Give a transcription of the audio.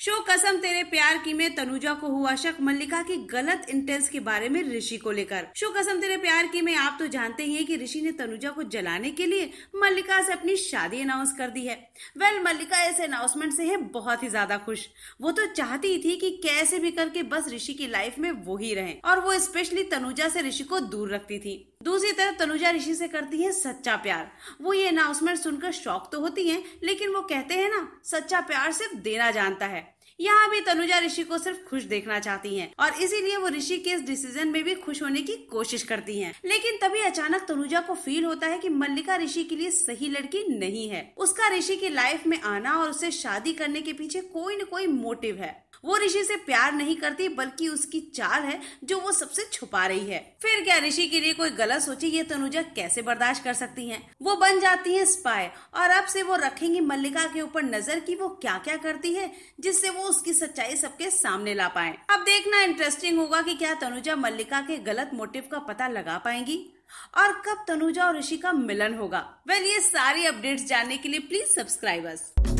show कसम तेरे प्यार की में तनुजा को हुआ शक मल्लिका की गलत इंटेंस के बारे में ऋषि को लेकर शो कसम तेरे प्यार की में आप तो जानते ही हैं कि ऋषि ने तनुजा को जलाने के लिए मल्लिका से अपनी शादी अनाउंस कर दी है वेल well, मल्लिका इस अनाउंसमेंट से है बहुत ही ज्यादा खुश वो तो चाहती थी कि कैसे भी करके बस ऋषि की लाइफ में वो ही रहे और वो स्पेशली तनुजा से ऋषि को दूर रखती थी दूसरी तरफ तनुजा ऋषि से करती है सच्चा प्यार वो ये अनाउंसमेंट सुनकर शौक तो होती है लेकिन वो कहते हैं ना सच्चा प्यार सिर्फ देना जानता है यहाँ भी तनुजा ऋषि को सिर्फ खुश देखना चाहती हैं और इसीलिए वो ऋषि के इस डिसीजन में भी खुश होने की कोशिश करती हैं लेकिन तभी अचानक तनुजा को फील होता है कि मल्लिका ऋषि के लिए सही लड़की नहीं है उसका ऋषि की लाइफ में आना और उसे शादी करने के पीछे कोई न कोई मोटिव है वो ऋषि से प्यार नहीं करती बल्कि उसकी चाल है जो वो सबसे छुपा रही है फिर क्या ऋषि के लिए कोई गलत सोची ये तनुजा कैसे बर्दाश्त कर सकती है वो बन जाती है स्पाय और अब से वो रखेंगी मल्लिका के ऊपर नजर की वो क्या क्या करती है जिससे वो उसकी सच्चाई सबके सामने ला पाए अब देखना इंटरेस्टिंग होगा की क्या तनुजा मल्लिका के गलत मोटिव का पता लगा पाएंगी और कब तनुजा और ऋषि का मिलन होगा वेल well, ये सारी अपडेट्स जानने के लिए प्लीज सब्सक्राइब अस